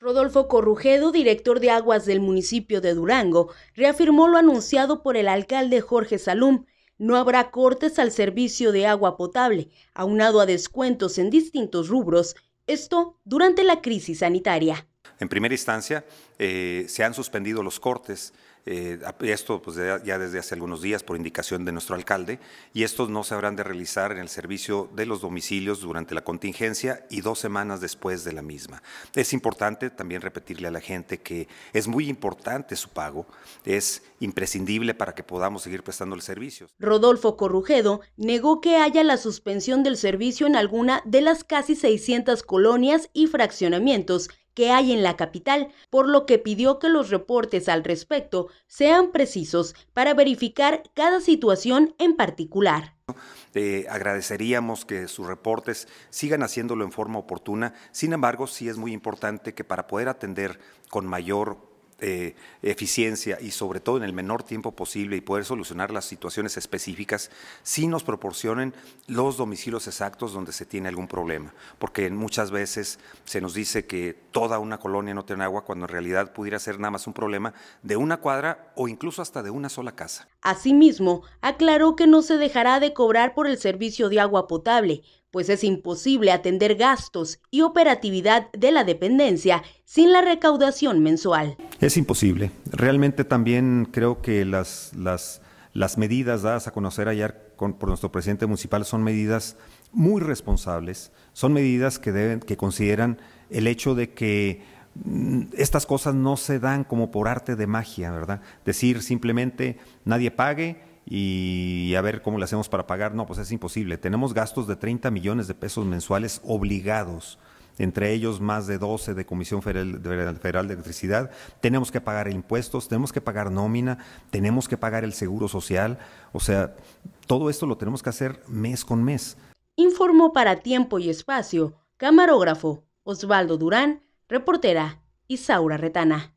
Rodolfo Corrujedo, director de aguas del municipio de Durango, reafirmó lo anunciado por el alcalde Jorge Salum. No habrá cortes al servicio de agua potable, aunado a descuentos en distintos rubros, esto durante la crisis sanitaria. En primera instancia, eh, se han suspendido los cortes, eh, esto pues, ya desde hace algunos días por indicación de nuestro alcalde, y estos no se habrán de realizar en el servicio de los domicilios durante la contingencia y dos semanas después de la misma. Es importante también repetirle a la gente que es muy importante su pago, es imprescindible para que podamos seguir prestando el servicio. Rodolfo Corrujedo negó que haya la suspensión del servicio en alguna de las casi 600 colonias y fraccionamientos que hay en la capital, por lo que pidió que los reportes al respecto sean precisos para verificar cada situación en particular. Eh, agradeceríamos que sus reportes sigan haciéndolo en forma oportuna. Sin embargo, sí es muy importante que para poder atender con mayor eficiencia y sobre todo en el menor tiempo posible y poder solucionar las situaciones específicas si nos proporcionen los domicilios exactos donde se tiene algún problema. Porque muchas veces se nos dice que toda una colonia no tiene agua cuando en realidad pudiera ser nada más un problema de una cuadra o incluso hasta de una sola casa. Asimismo, aclaró que no se dejará de cobrar por el servicio de agua potable, pues es imposible atender gastos y operatividad de la dependencia sin la recaudación mensual. Es imposible. Realmente también creo que las, medidas dadas a conocer ayer por nuestro presidente municipal son medidas muy responsables, son medidas que, deben, que consideran el hecho de que mm, estas cosas no se dan como por arte de magia, ¿verdad? Decir simplemente nadie pague y a ver cómo le hacemos para pagar. No, pues es imposible. Tenemos gastos de 30 millones de pesos mensuales obligados entre ellos más de 12 de Comisión Federal, de Electricidad, tenemos que pagar impuestos, tenemos que pagar nómina, tenemos que pagar el seguro social, o sea, todo esto lo tenemos que hacer mes con mes. Informó para Tiempo y Espacio, camarógrafo Osvaldo Durán, reportera Isaura Retana.